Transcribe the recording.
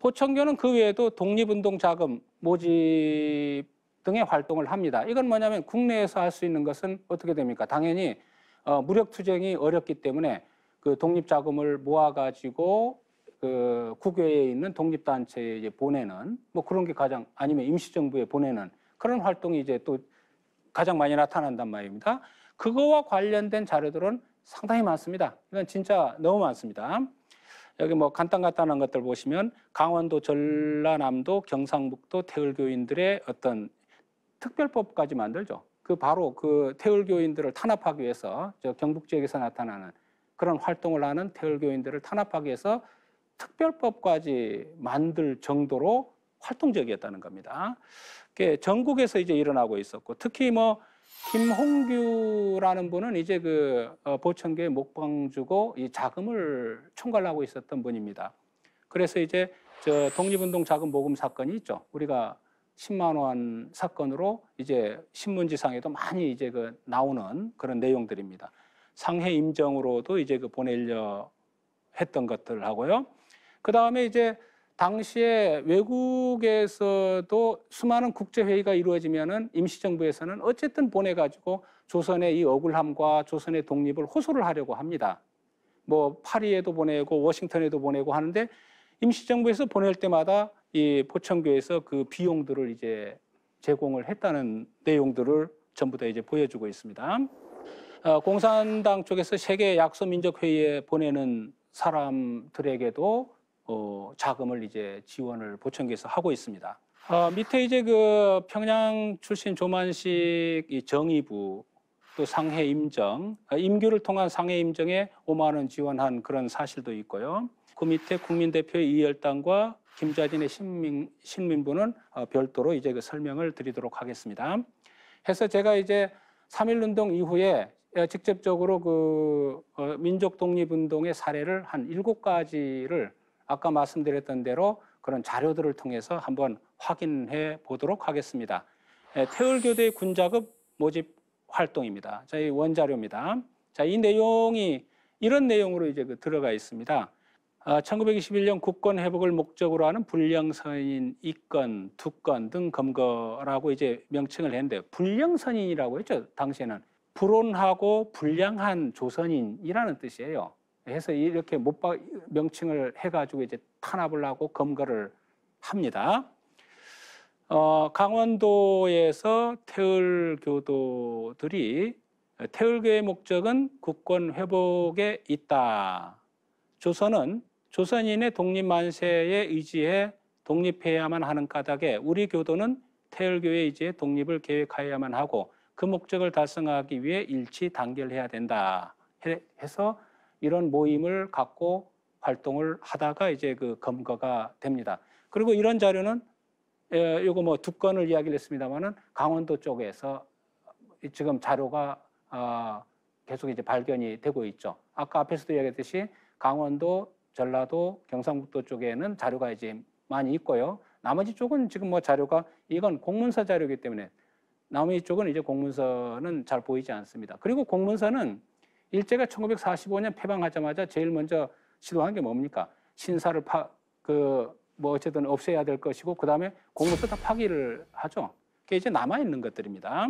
포청교는그 외에도 독립운동 자금 모집 등의 활동을 합니다. 이건 뭐냐면 국내에서 할 수 있는 것은 어떻게 됩니까? 당연히 어, 무력투쟁이 어렵기 때문에 그 독립자금을 모아가지고 그 국외에 있는 독립단체에 이제 보내는 뭐 그런 게 가장 아니면 임시정부에 보내는 그런 활동이 이제 또 가장 많이 나타난단 말입니다. 그거와 관련된 자료들은 상당히 많습니다. 이건 진짜 너무 많습니다. 여기 뭐 간단간단한 것들 보시면 강원도, 전라남도, 경상북도 태울교인들의 어떤 특별법까지 만들죠. 그 바로 그 태울교인들을 탄압하기 위해서 저 경북 지역에서 나타나는 그런 활동을 하는 태울교인들을 탄압하기 위해서 특별법까지 만들 정도로 활동적이었다는 겁니다. 전국에서 이제 일어나고 있었고 특히 뭐 김홍규라는 분은 이제 그 어, 보천교회 목방주고 이 자금을 총괄하고 있었던 분입니다. 그래서 이제 저 독립운동 자금 모금 사건이 있죠. 우리가 10만 원 사건으로 이제 신문지상에도 많이 이제 그 나오는 그런 내용들입니다. 상해 임정으로도 이제 그 보내려 했던 것들 하고요. 그 다음에 이제 당시에 외국에서도 수많은 국제회의가 이루어지면은 임시정부에서는 어쨌든 보내가지고 조선의 이 억울함과 조선의 독립을 호소를 하려고 합니다. 뭐 파리에도 보내고 워싱턴에도 보내고 하는데 임시정부에서 보낼 때마다 이 포천교에서 그 비용들을 이제 제공을 했다는 내용들을 전부 다 이제 보여주고 있습니다. 어, 공산당 쪽에서 세계 약소민족 회의에 보내는 사람들에게도 어, 자금을 이제 지원을 보청기에서 하고 있습니다. 어, 아. 밑에 이제 그 평양 출신 조만식 이 정의부 또 상해 임정 아, 임규를 통한 상해 임정에 5만 원 지원한 그런 사실도 있고요. 그 밑에 국민 대표의 이열당과 김자진의 신민 신민부는 어, 별도로 이제 그 설명을 드리도록 하겠습니다. 해서 제가 이제 3.1운동 이후에 어, 직접적으로 그 어, 민족 독립운동의 사례를 한 7가지를 아까 말씀드렸던 대로 그런 자료들을 통해서 한번 확인해 보도록 하겠습니다. 예, 태울교대 군자급 모집 활동입니다. 저희 원자료입니다. 자, 이 내용이 이런 내용으로 이제 그 들어가 있습니다. 1921년 아, 국권 회복을 목적으로 하는 불령선인 2건, 2건 등 검거라고 이제 명칭을 했는데 불령선인이라고 했죠. 당시에는 불온하고 불량한 조선인이라는 뜻이에요. 해서 이렇게 못박 명칭을 해가지고 이제 탄압을 하고 검거를 합니다. 어, 강원도에서 태울교도들이 태울교의 목적은 국권 회복에 있다. 조선은 조선인의 독립 만세에 의지해 독립해야만 하는 까닭에 우리 교도는 태울교의 이제 독립을 계획하여야만 하고 그 목적을 달성하기 위해 일치 단결해야 된다 해서 이런 모임을 갖고 활동을 하다가 이제 그 검거가 됩니다. 그리고 이런 자료는 이거뭐 두 건을 이야기를 했습니다만은 강원도 쪽에서 지금 자료가 아, 계속 이제 발견이 되고 있죠. 아까 앞에서도 이야기했듯이 강원도, 전라도, 경상북도 쪽에는 자료가 이제 많이 있고요. 나머지 쪽은 지금 뭐 자료가 이건 공문서 자료이기 때문에 나머지 쪽은 이제 공문서는 잘 보이지 않습니다. 그리고 공문서는 일제가 1945년 폐방하자마자 제일 먼저 시도한 게 뭡니까? 신사를 파, 그, 뭐 어쨌든 없애야 될 것이고, 그 다음에 공무수다 파기를 하죠. 그게 이제 남아있는 것들입니다.